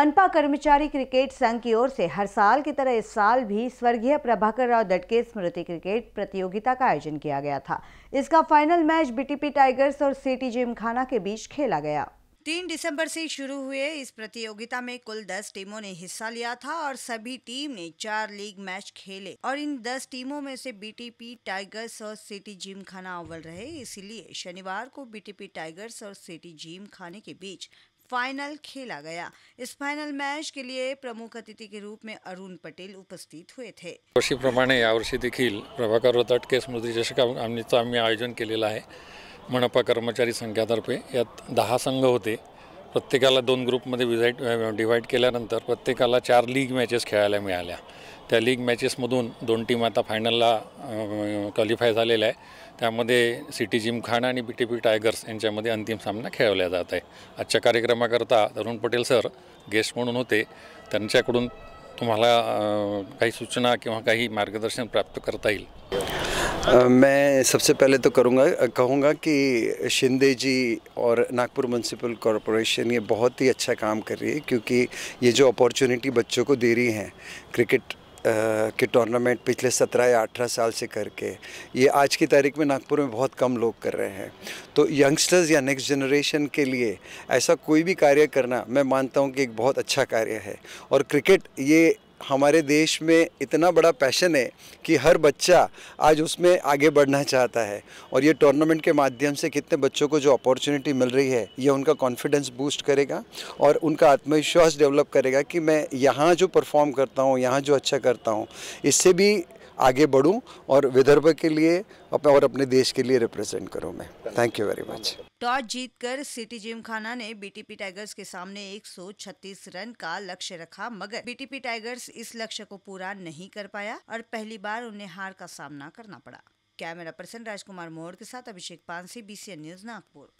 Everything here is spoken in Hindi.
मनपा कर्मचारी क्रिकेट संघ की ओर से हर साल की तरह इस साल भी स्वर्गीय प्रभाकर राव दटके स्मृति क्रिकेट प्रतियोगिता का आयोजन किया गया था इसका फाइनल मैच बीटीपी टाइगर्स और सिटी जिम खाना के बीच खेला गया तीन दिसंबर से शुरू हुए इस प्रतियोगिता में कुल दस टीमों ने हिस्सा लिया था और सभी टीम ने चार लीग मैच खेले और इन दस टीमों में से बीटीपी टाइगर्स और सिटी जिम खाना अव्वल रहे इसीलिए शनिवार को बीटीपी टाइगर्स और सिटी जिम खाने के बीच फाइनल खेला गया इस फाइनल मैच के लिए प्रमुख अतिथि के रूप में अरुण पटेल उपस्थित हुए थे वर्षीप्रमाणे यावर्षी देखी प्रभाकर रोताटके स्मृति चषक आयोजन के लिए मनपा कर्मचारी संघातर्फे यात दहा संघ होते प्रत्येका दोन ग्रुप मध्य डिवाइड के प्रत्येका चार लीग मैचेस खेला त्या लीग मॅचेसमधून दोन टीम आता फायनलला अं, क्वालिफाय झालेल्या आहे त्यामध्ये सिटी जिमखाना आणि बी टी पी टायगर्स यांच्यामध्ये अंतिम सामना खेळवला जात आहे आजच्या कार्यक्रमाकरता तरुण पटेल सर गेस्ट म्हणून होते त्यांच्याकडून तुम्हाला अं, काही सूचना किंवा काही मार्गदर्शन प्राप्त करता येईल मैं सबसे पहले तो करूँगा कहूँगा कि शिंदे जी और नागपुर म्यूनसिपल कॉरपोरेशन ये बहुत ही अच्छा काम कर रही है क्योंकि ये जो अपॉर्चुनिटी बच्चों को दे रही हैं क्रिकेट के टूर्नामेंट पिछले सत्रह या अठारह साल से करके ये आज की तारीख में नागपुर में बहुत कम लोग कर रहे हैं तो यंगस्टर्स या नेक्स्ट जनरेशन के लिए ऐसा कोई भी कार्य करना मैं मानता हूँ कि एक बहुत अच्छा कार्य है और क्रिकेट ये हमारे देश में इतना बड़ा पैशन है कि हर बच्चा आज उसमें आगे बढ़ना चाहता है और ये टूर्नामेंट के माध्यम से कितने बच्चों को जो अपॉर्चुनिटी मिल रही है ये उनका कॉन्फिडेंस बूस्ट करेगा और उनका आत्मविश्वास डेवलप करेगा कि मैं यहाँ जो परफॉर्म करता हूँ यहाँ जो अच्छा करता हूँ इससे भी आगे बढ़ूँ और विदर्भ के लिए और अपने देश के लिए रिप्रेजेंट करूँ मैं thank you very much toss जीतकर सिटी जिम खाना ने बीटीपी टाइगर्स के सामने 136 रन का लक्ष्य रखा मगर बीटीपी टाइगर्स इस लक्ष्य को पूरा नहीं कर पाया और पहली बार उन्हें हार का सामना करना पड़ा कैमरा पर्सन राजकुमार मोहर के साथ अभिषेक पांसी बीसीएन न्यूज नागपुर